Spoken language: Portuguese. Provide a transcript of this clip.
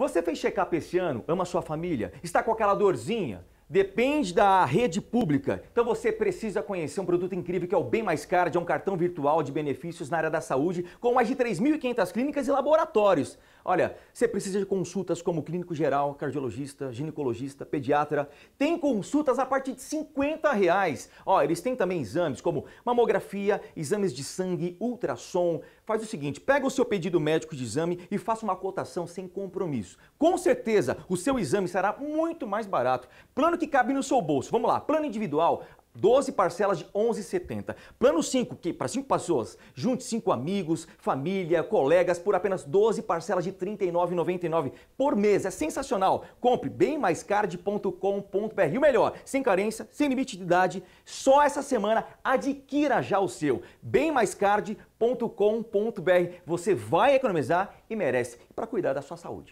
Você fez check-up esse ano? Ama sua família? Está com aquela dorzinha? Depende da rede pública. Então você precisa conhecer um produto incrível que é o Bem Mais Card, é um cartão virtual de benefícios na área da saúde, com mais de 3.500 clínicas e laboratórios. Olha, você precisa de consultas como clínico geral, cardiologista, ginecologista, pediatra. Tem consultas a partir de 50 reais. Ó, eles têm também exames como mamografia, exames de sangue, ultrassom. Faz o seguinte, pega o seu pedido médico de exame e faça uma cotação sem compromisso. Com certeza, o seu exame será muito mais barato. Plano que cabe no seu bolso. Vamos lá, plano individual, 12 parcelas de 11,70. Plano 5, que para 5 pessoas, junte 5 amigos, família, colegas, por apenas 12 parcelas de R$ 39,99 por mês. É sensacional. Compre bemmaiscard.com.br. E o melhor, sem carência, sem limite de idade, só essa semana adquira já o seu. bemmaiscard.com.br. Você vai economizar e merece para cuidar da sua saúde.